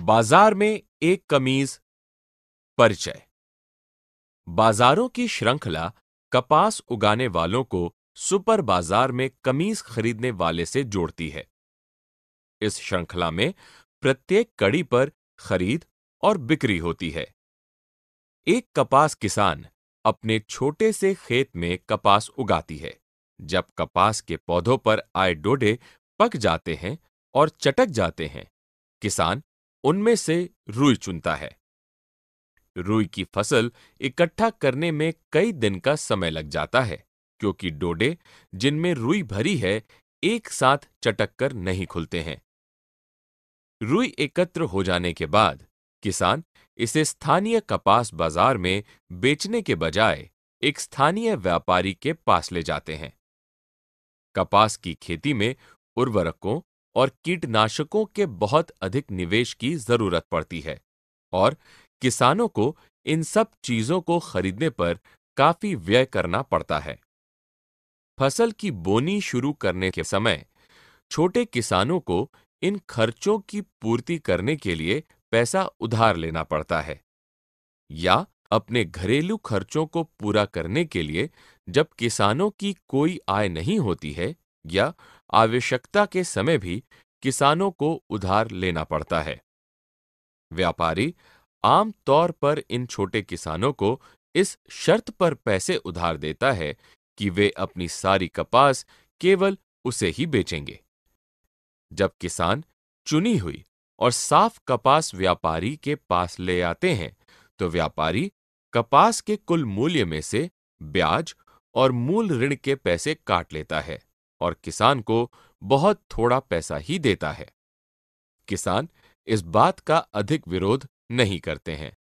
बाजार में एक कमीज परिचय बाजारों की श्रृंखला कपास उगाने वालों को सुपर बाजार में कमीज खरीदने वाले से जोड़ती है इस श्रृंखला में प्रत्येक कड़ी पर खरीद और बिक्री होती है एक कपास किसान अपने छोटे से खेत में कपास उगाती है जब कपास के पौधों पर आए डोडे पक जाते हैं और चटक जाते हैं किसान उनमें से रुई चुनता है रुई की फसल इकट्ठा करने में कई दिन का समय लग जाता है क्योंकि डोडे जिनमें रुई भरी है एक साथ चटक कर नहीं खुलते हैं रुई एकत्र हो जाने के बाद किसान इसे स्थानीय कपास बाजार में बेचने के बजाय एक स्थानीय व्यापारी के पास ले जाते हैं कपास की खेती में उर्वरकों और कीटनाशकों के बहुत अधिक निवेश की जरूरत पड़ती है और किसानों को इन सब चीजों को खरीदने पर काफी व्यय करना पड़ता है फसल की बोनी शुरू करने के समय छोटे किसानों को इन खर्चों की पूर्ति करने के लिए पैसा उधार लेना पड़ता है या अपने घरेलू खर्चों को पूरा करने के लिए जब किसानों की कोई आय नहीं होती है या आवश्यकता के समय भी किसानों को उधार लेना पड़ता है व्यापारी आम तौर पर इन छोटे किसानों को इस शर्त पर पैसे उधार देता है कि वे अपनी सारी कपास केवल उसे ही बेचेंगे जब किसान चुनी हुई और साफ कपास व्यापारी के पास ले आते हैं तो व्यापारी कपास के कुल मूल्य में से ब्याज और मूल ऋण के पैसे काट लेता है और किसान को बहुत थोड़ा पैसा ही देता है किसान इस बात का अधिक विरोध नहीं करते हैं